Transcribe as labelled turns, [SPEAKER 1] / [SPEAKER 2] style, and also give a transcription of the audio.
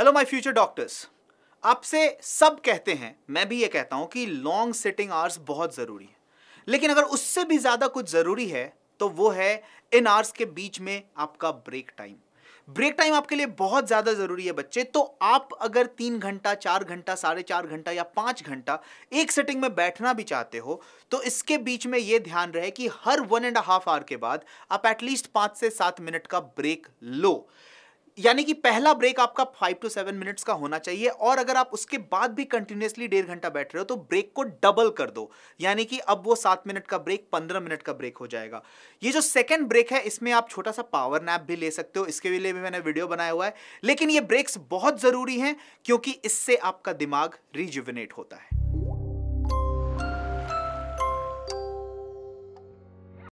[SPEAKER 1] hello my future doctors आपसे सब कहते हैं मैं भी ये कहता हूँ कि लॉन्ग सिटिंग आवर्स बहुत ज़रूरी है लेकिन अगर उससे भी ज़्यादा कुछ ज़रूरी है तो वो है इन आवर्स के बीच में आपका ब्रेक टाइम ब्रेक टाइम आपके लिए बहुत ज़्यादा ज़रूरी है बच्चे तो आप अगर तीन घंटा चार घंटा साढ़े चार घंटा या पाँच घंटा एक सेटिंग में बैठना भी चाहते हो तो इसके बीच में ये ध्यान रहे कि हर वन एंड हाफ आवर के बाद आप एटलीस्ट पाँच से सात मिनट का ब्रेक लो यानी कि पहला ब्रेक आपका फाइव टू सेवन मिनट्स का होना चाहिए और अगर आप उसके बाद भी कंटिन्यूसली डेढ़ घंटा बैठ रहे हो तो ब्रेक को डबल कर दो यानी कि अब वो सात मिनट का ब्रेक पंद्रह मिनट का ब्रेक हो जाएगा ये जो सेकेंड ब्रेक है इसमें आप छोटा सा पावर नैप भी ले सकते हो इसके लिए भी मैंने वीडियो बनाया हुआ है लेकिन ये ब्रेक्स बहुत ज़रूरी हैं क्योंकि इससे आपका दिमाग रिजुविनेट होता है